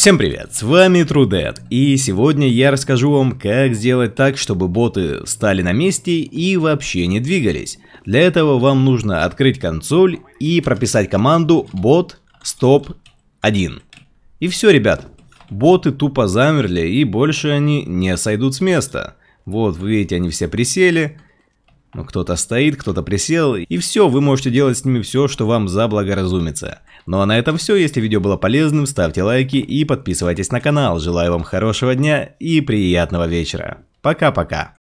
Всем привет, с вами Трудет, и сегодня я расскажу вам, как сделать так, чтобы боты стали на месте и вообще не двигались. Для этого вам нужно открыть консоль и прописать команду bot stop 1. И все, ребят, боты тупо замерли и больше они не сойдут с места. Вот, вы видите, они все присели, но ну, кто-то стоит, кто-то присел, и все, вы можете делать с ними все, что вам заблагоразумится. Ну а на этом все, если видео было полезным, ставьте лайки и подписывайтесь на канал. Желаю вам хорошего дня и приятного вечера. Пока-пока.